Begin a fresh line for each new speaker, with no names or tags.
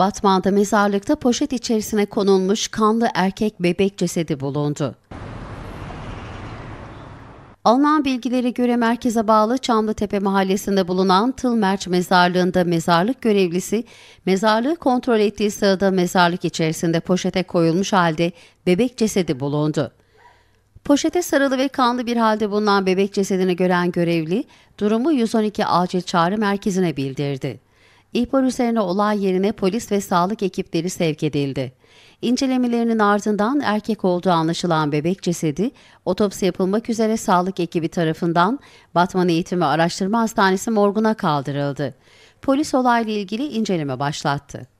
Batman'da mezarlıkta poşet içerisine konulmuş kanlı erkek bebek cesedi bulundu. Alınan bilgilere göre merkeze bağlı Çamlıtepe mahallesinde bulunan Tılmerç mezarlığında mezarlık görevlisi mezarlığı kontrol ettiği sırada mezarlık içerisinde poşete koyulmuş halde bebek cesedi bulundu. Poşete sarılı ve kanlı bir halde bulunan bebek cesedini gören görevli durumu 112 acil çağrı merkezine bildirdi. İhbar üzerine olay yerine polis ve sağlık ekipleri sevk edildi. İncelemelerinin ardından erkek olduğu anlaşılan bebek cesedi otopsi yapılmak üzere sağlık ekibi tarafından Batman Eğitim ve Araştırma Hastanesi morguna kaldırıldı. Polis olayla ilgili inceleme başlattı.